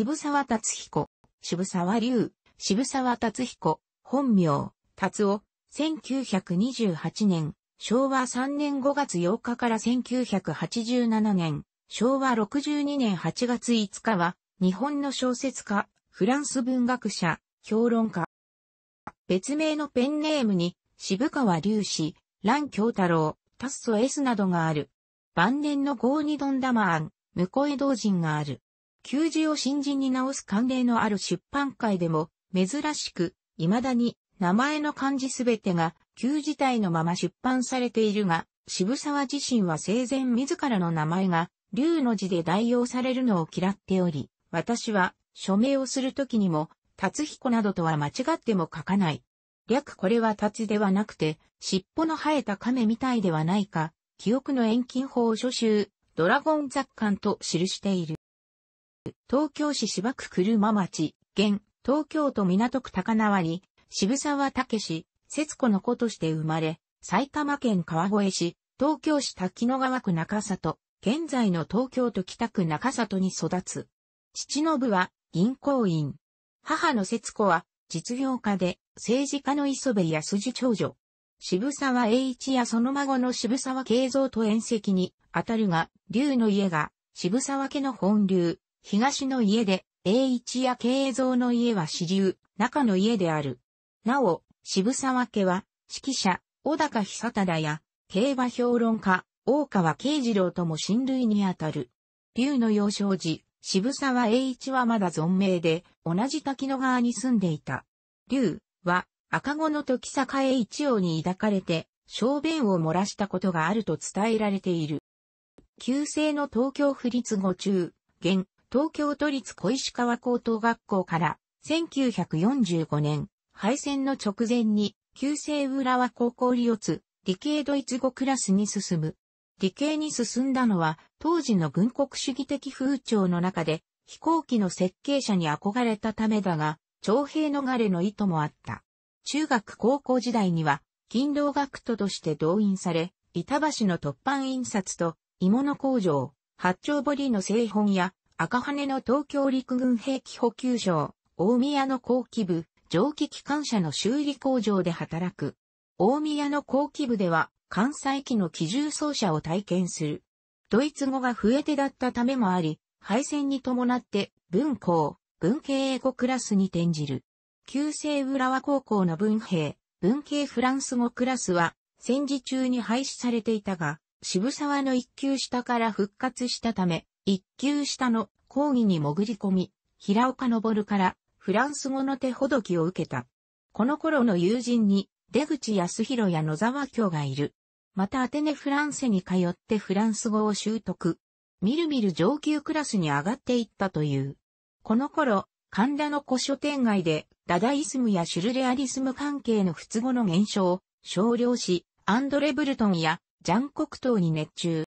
渋沢達彦、渋沢龍、渋沢達彦、本名、達夫、1928年、昭和3年5月8日から1987年、昭和62年8月5日は、日本の小説家、フランス文学者、評論家。別名のペンネームに、渋川隆史、蘭京太郎、タッソ S などがある。晩年の郷にどんだ案、向江道人がある。旧字を新字に直す慣例のある出版界でも、珍しく、未だに名前の漢字すべてが旧字体のまま出版されているが、渋沢自身は生前自らの名前が龍の字で代用されるのを嫌っており、私は署名をするときにも、達彦などとは間違っても書かない。略これは達ではなくて、尻尾の生えた亀みたいではないか、記憶の遠近法書集、ドラゴン雑感と記している。東京市芝区車町、現、東京都港区高輪に、渋沢武氏、節子の子として生まれ、埼玉県川越市、東京市滝野川区中里、現在の東京都北区中里に育つ。父の部は銀行員。母の節子は実業家で政治家の磯部康次長女。渋沢栄一やその孫の渋沢慶三と縁石に当たるが、龍の家が渋沢家の本流、東の家で、栄一や慶蔵の家は支流、中の家である。なお、渋沢家は、指揮者、小高久忠や、競馬評論家、大川慶次郎とも親類にあたる。竜の幼少時、渋沢栄一はまだ存命で、同じ滝の川に住んでいた。竜は、赤子の時坂栄一王に抱かれて、小便を漏らしたことがあると伝えられている。旧姓の東京府立後中、現、東京都立小石川高等学校から1945年、敗戦の直前に旧西浦和高校利つ、理系ドイツ語クラスに進む。理系に進んだのは当時の軍国主義的風潮の中で飛行機の設計者に憧れたためだが、徴兵逃れの意図もあった。中学高校時代には勤労学徒として動員され、板橋の突版印刷と鋳物工場、八丁堀の製本や赤羽の東京陸軍兵器補給所、大宮の後期部、蒸気機関車の修理工場で働く。大宮の後期部では、関西機の機銃奏者を体験する。ドイツ語が増え手だったためもあり、敗戦に伴って文校、文系英語クラスに転じる。旧制浦和高校の文兵、文系フランス語クラスは戦時中に廃止されていたが、渋沢の一級下から復活したため、一級下の講義に潜り込み、平岡昇からフランス語の手ほどきを受けた。この頃の友人に出口康弘や野沢京がいる。またアテネフランセに通ってフランス語を習得。みるみる上級クラスに上がっていったという。この頃、神田の古書店街で、ダダイスムやシュルレアリスム関係の仏語の現象を少量し、アンドレ・ブルトンやジャン・コクトーに熱中。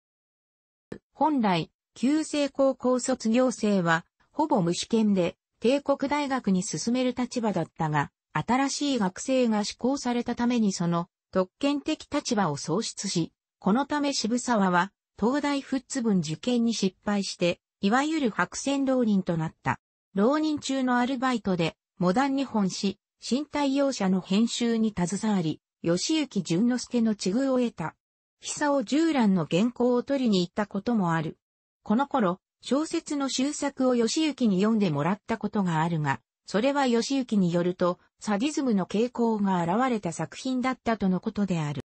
本来、旧制高校卒業生は、ほぼ無試験で、帝国大学に進める立場だったが、新しい学生が施行されたためにその、特権的立場を喪失し、このため渋沢は、東大仏文分受験に失敗して、いわゆる白線浪人となった。浪人中のアルバイトで、モダン日本史、新対応者の編集に携わり、吉行淳之介の地遇を得た。久尾従蘭の原稿を取りに行ったこともある。この頃、小説の終作を吉行に読んでもらったことがあるが、それは吉行によると、サディズムの傾向が現れた作品だったとのことである。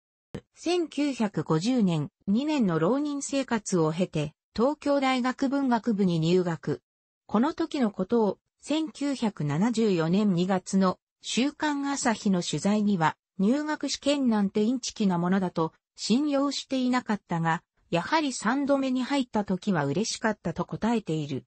1950年、2年の浪人生活を経て、東京大学文学部に入学。この時のことを、1974年2月の週刊朝日の取材には、入学試験なんてインチキなものだと信用していなかったが、やはり三度目に入った時は嬉しかったと答えている。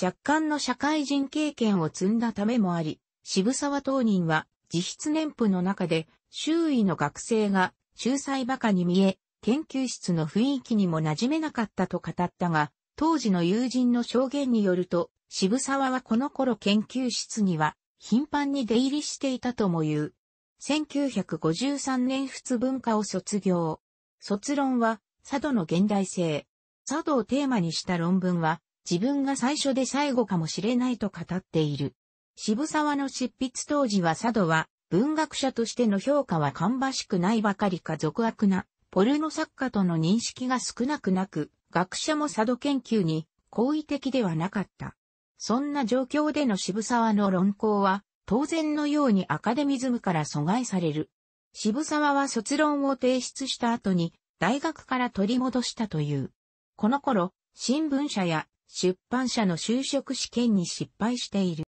若干の社会人経験を積んだためもあり、渋沢当人は自筆年譜の中で周囲の学生が秀才馬鹿に見え、研究室の雰囲気にも馴染めなかったと語ったが、当時の友人の証言によると、渋沢はこの頃研究室には頻繁に出入りしていたとも言う。1953年仏文化を卒業。卒論は佐渡の現代性。佐渡をテーマにした論文は、自分が最初で最後かもしれないと語っている。渋沢の執筆当時は佐渡は、文学者としての評価は芳しくないばかりか俗悪な、ポルノ作家との認識が少なくなく、学者も佐渡研究に好意的ではなかった。そんな状況での渋沢の論考は、当然のようにアカデミズムから阻害される。渋沢は卒論を提出した後に、大学から取り戻したという。この頃、新聞社や出版社の就職試験に失敗している。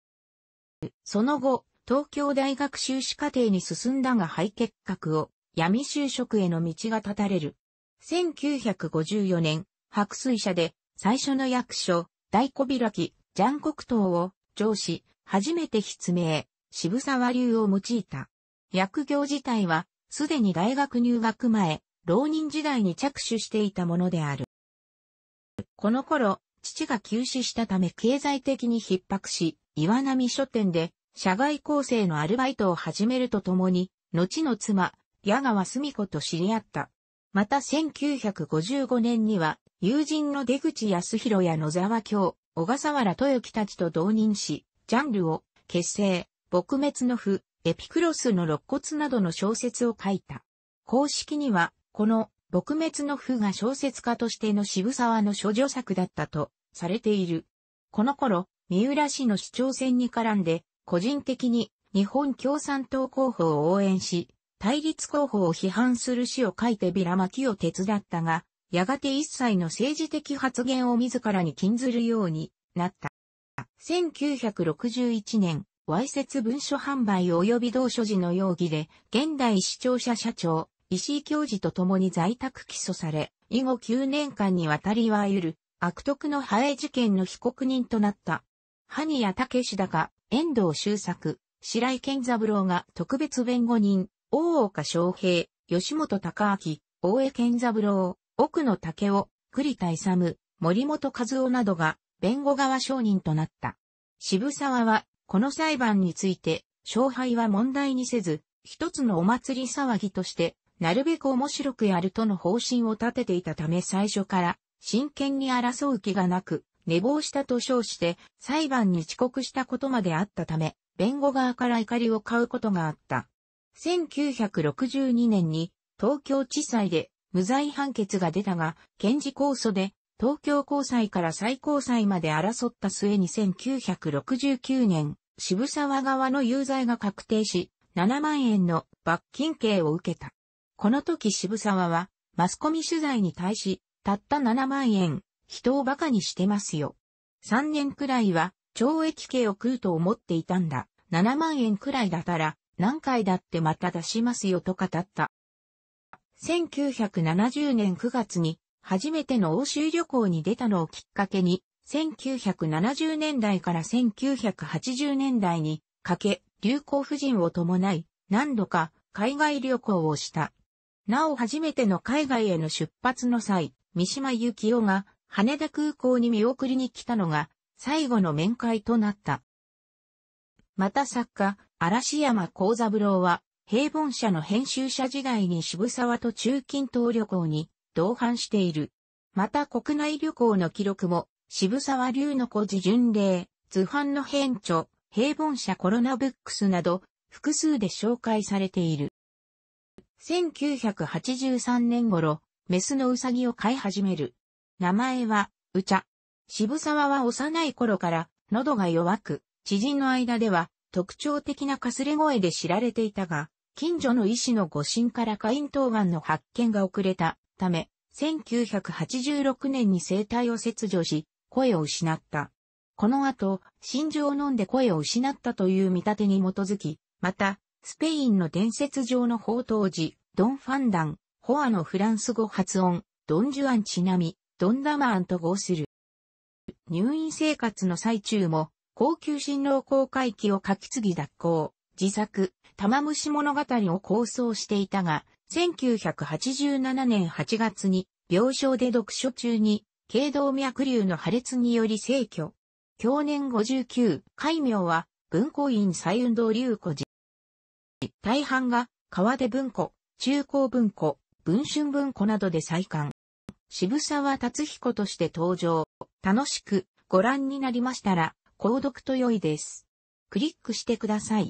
その後、東京大学修士課程に進んだが肺結核を闇就職への道が立たれる。1954年、白水社で最初の役所、大小開き、ジャン国糖を上司、初めて筆名、渋沢流を用いた。役業自体は、すでに大学入学前、浪人時代に着手していたものである。この頃、父が急死したため経済的に逼迫し、岩波書店で社外構成のアルバイトを始めるとともに、後の妻、矢川澄子と知り合った。また1955年には、友人の出口康弘や野沢京、小笠原豊樹たちと同任し、ジャンルを、結成、撲滅の符、エピクロスの肋骨などの小説を書いた。公式には、この、撲滅の符が小説家としての渋沢の諸女作だったと、されている。この頃、三浦氏の市長選に絡んで、個人的に日本共産党候補を応援し、対立候補を批判する詩を書いてビラ巻きを手伝ったが、やがて一切の政治的発言を自らに禁ずるようになった。1961年、わいせつ文書販売及び同書時の容疑で、現代視聴者社長、石井教授と共に在宅起訴され、以後9年間にわたりいわゆる悪徳のハエ事件の被告人となった。萩谷武志だが、遠藤周作、白井健三郎が特別弁護人、大岡昌平、吉本隆明、大江健三郎、奥野武雄、栗田勇、森本和夫などが弁護側証人となった。渋沢は、この裁判について、勝敗は問題にせず、一つのお祭り騒ぎとしてなるべく面白くやるとの方針を立てていたため最初から真剣に争う気がなく、寝坊したと称して裁判に遅刻したことまであったため、弁護側から怒りを買うことがあった。1962年に東京地裁で無罪判決が出たが、検事控訴で東京高裁から最高裁まで争った末に1969年、渋沢側の有罪が確定し、7万円の罰金刑を受けた。この時渋沢は、マスコミ取材に対し、たった7万円、人を馬鹿にしてますよ。3年くらいは、懲役刑を食うと思っていたんだ。7万円くらいだったら、何回だってまた出しますよと語った。1970年9月に、初めての欧州旅行に出たのをきっかけに、1970年代から1980年代にかけ、流行婦人を伴い、何度か海外旅行をした。なお初めての海外への出発の際、三島由紀夫が羽田空港に見送りに来たのが最後の面会となった。また作家、嵐山幸三郎は、平凡社の編集者時代に渋沢と中近東旅行に同伴している。また国内旅行の記録も、渋沢龍の古事巡礼、図版の編著、平凡社コロナブックスなど、複数で紹介されている。1983年頃、メスのウサギを飼い始める。名前は、ウチャ。渋沢は幼い頃から、喉が弱く、知人の間では、特徴的なかすれ声で知られていたが、近所の医師の誤診から下咽頭がんの発見が遅れたため、1986年に生体を切除し、声を失った。この後、真珠を飲んで声を失ったという見立てに基づき、また、スペインの伝説上の宝刀寺、ドンファンダン、ホアのフランス語発音、ドンジュアンちなみ、ドンダマーンと号する。入院生活の最中も、高級新郎公会期を書き継ぎ脱行、自作、玉虫物語を構想していたが、1987年8月に、病床で読書中に、軽動脈瘤の破裂により逝去。去年59、改名は、文庫院西運動流古寺。大半が川出文庫、中高文庫、文春文庫などで再刊。渋沢達彦として登場。楽しくご覧になりましたら、購読と良いです。クリックしてください。